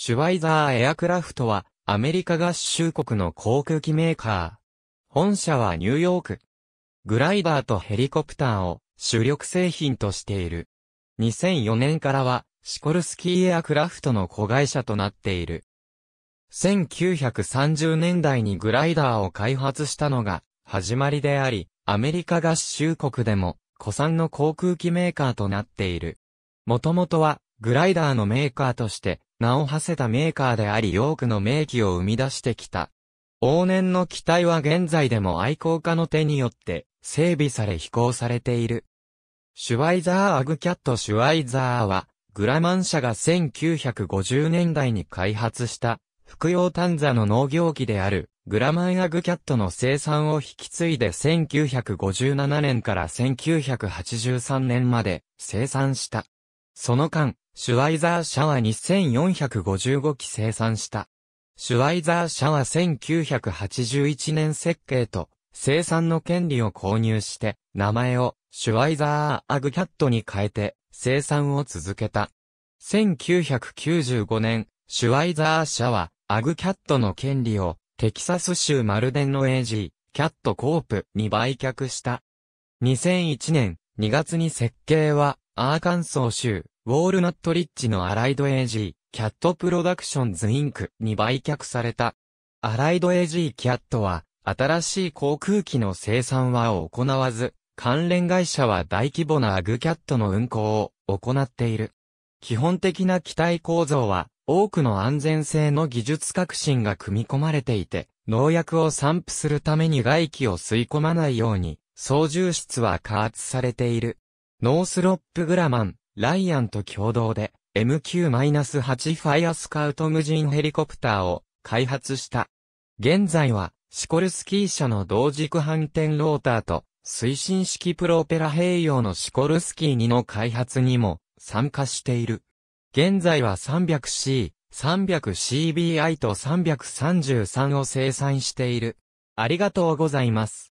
シュワイザーエアクラフトは、アメリカ合衆国の航空機メーカー。本社はニューヨーク。グライダーとヘリコプターを主力製品としている。2004年からは、シコルスキーエアクラフトの子会社となっている。1930年代にグライダーを開発したのが始まりであり、アメリカ合衆国でも、古参の航空機メーカーとなっている。もともとは、グライダーのメーカーとして、名を馳せたメーカーであり多くの名機を生み出してきた。往年の機体は現在でも愛好家の手によって整備され飛行されている。シュワイザーアグキャットシュワイザーは、グラマン社が1950年代に開発した服用単座の農業機であるグラマンアグキャットの生産を引き継いで1957年から1983年まで生産した。その間、シュワイザー社は2455機生産した。シュワイザー社は1981年設計と生産の権利を購入して、名前をシュワイザーアグキャットに変えて生産を続けた。1995年、シュワイザー社はアグキャットの権利をテキサス州マルデンの AG、キャットコープに売却した。2001年2月に設計はアーカンソー州、ウォールナットリッジのアライド AG、キャットプロダクションズインクに売却された。アライド AG キャットは、新しい航空機の生産は行わず、関連会社は大規模なアグキャットの運行を行っている。基本的な機体構造は、多くの安全性の技術革新が組み込まれていて、農薬を散布するために外気を吸い込まないように、操縦室は加圧されている。ノースロップグラマン、ライアンと共同で MQ-8 ファイアスカウト無人ヘリコプターを開発した。現在はシコルスキー社の同軸反転ローターと推進式プロペラ併用のシコルスキー2の開発にも参加している。現在は 300C、300CBI と333を生産している。ありがとうございます。